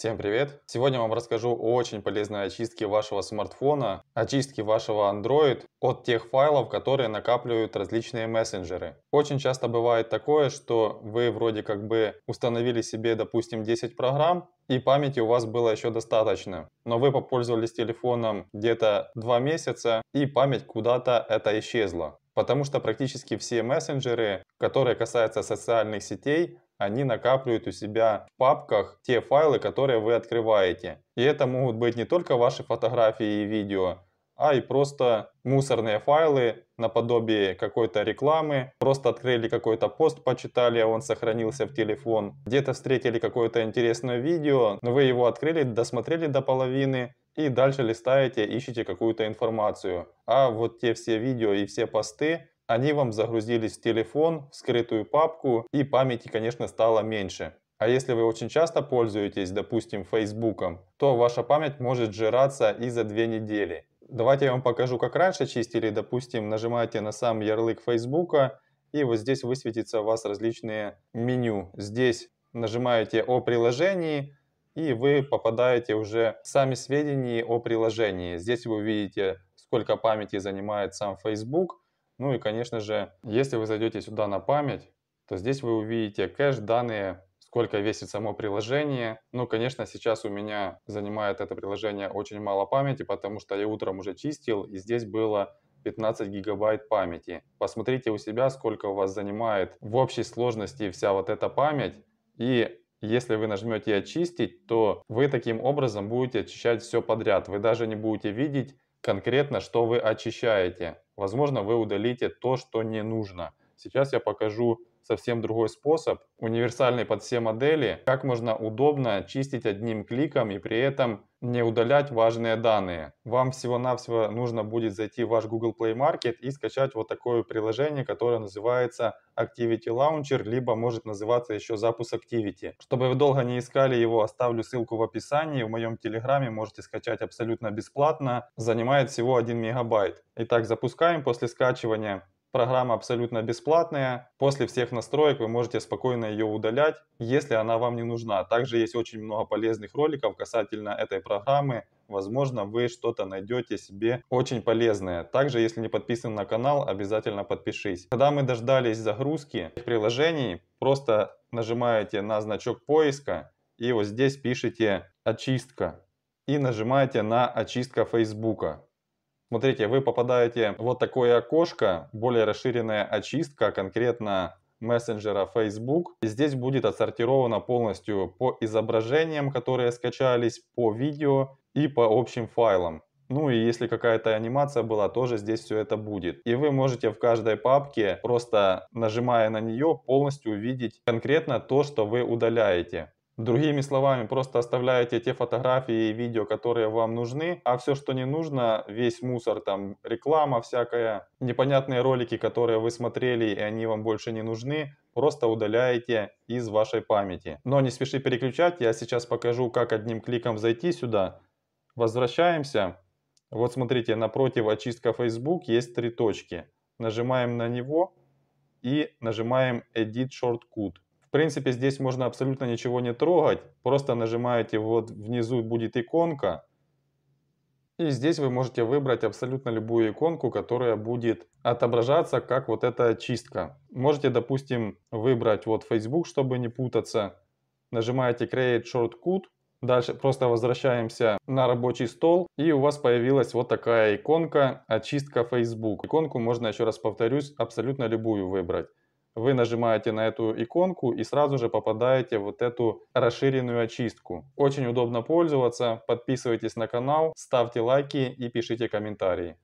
Всем привет! Сегодня я вам расскажу о очень полезной очистке вашего смартфона, очистке вашего Android от тех файлов, которые накапливают различные мессенджеры. Очень часто бывает такое, что вы вроде как бы установили себе, допустим, 10 программ, и памяти у вас было еще достаточно. Но вы попользовались телефоном где-то 2 месяца, и память куда-то это исчезла. Потому что практически все мессенджеры, которые касаются социальных сетей, они накапливают у себя в папках те файлы, которые вы открываете. И это могут быть не только ваши фотографии и видео, а и просто мусорные файлы наподобие какой-то рекламы. Просто открыли какой-то пост, почитали, а он сохранился в телефон. Где-то встретили какое-то интересное видео, но вы его открыли, досмотрели до половины и дальше листаете, ищете какую-то информацию. А вот те все видео и все посты они вам загрузились в телефон, в скрытую папку, и памяти, конечно, стало меньше. А если вы очень часто пользуетесь, допустим, Фейсбуком, то ваша память может жираться и за две недели. Давайте я вам покажу, как раньше чистили. Допустим, нажимаете на сам ярлык Фейсбука, и вот здесь высветится у вас различные меню. Здесь нажимаете о приложении, и вы попадаете уже в сами сведения о приложении. Здесь вы увидите, сколько памяти занимает сам Facebook, ну и, конечно же, если вы зайдете сюда на память, то здесь вы увидите кэш, данные, сколько весит само приложение. Ну, конечно, сейчас у меня занимает это приложение очень мало памяти, потому что я утром уже чистил, и здесь было 15 гигабайт памяти. Посмотрите у себя, сколько у вас занимает в общей сложности вся вот эта память. И если вы нажмете «Очистить», то вы таким образом будете очищать все подряд. Вы даже не будете видеть конкретно, что вы очищаете. Возможно, вы удалите то, что не нужно – Сейчас я покажу совсем другой способ, универсальный под все модели, как можно удобно чистить одним кликом и при этом не удалять важные данные. Вам всего-навсего нужно будет зайти в ваш Google Play Market и скачать вот такое приложение, которое называется Activity Launcher, либо может называться еще запуск Activity. Чтобы вы долго не искали его, оставлю ссылку в описании. В моем телеграме можете скачать абсолютно бесплатно. Занимает всего 1 мегабайт. Итак, запускаем после скачивания. Программа абсолютно бесплатная. После всех настроек вы можете спокойно ее удалять, если она вам не нужна. Также есть очень много полезных роликов касательно этой программы. Возможно, вы что-то найдете себе очень полезное. Также, если не подписан на канал, обязательно подпишись. Когда мы дождались загрузки приложений, просто нажимаете на значок поиска и вот здесь пишите «Очистка» и нажимаете на «Очистка Фейсбука». Смотрите, вы попадаете в вот такое окошко, более расширенная очистка конкретно мессенджера Facebook. И здесь будет отсортировано полностью по изображениям, которые скачались, по видео и по общим файлам. Ну и если какая-то анимация была, тоже здесь все это будет. И вы можете в каждой папке, просто нажимая на нее, полностью увидеть конкретно то, что вы удаляете. Другими словами, просто оставляете те фотографии и видео, которые вам нужны, а все, что не нужно, весь мусор, там реклама всякая, непонятные ролики, которые вы смотрели и они вам больше не нужны, просто удаляете из вашей памяти. Но не спеши переключать, я сейчас покажу, как одним кликом зайти сюда. Возвращаемся. Вот смотрите, напротив очистка Facebook есть три точки. Нажимаем на него и нажимаем Edit Shortcut. В принципе, здесь можно абсолютно ничего не трогать. Просто нажимаете, вот внизу будет иконка. И здесь вы можете выбрать абсолютно любую иконку, которая будет отображаться как вот эта очистка. Можете, допустим, выбрать вот Facebook, чтобы не путаться. Нажимаете Create Shortcut. Дальше просто возвращаемся на рабочий стол, и у вас появилась вот такая иконка «Очистка Facebook». Иконку можно, еще раз повторюсь, абсолютно любую выбрать вы нажимаете на эту иконку и сразу же попадаете в вот эту расширенную очистку. Очень удобно пользоваться, подписывайтесь на канал, ставьте лайки и пишите комментарии.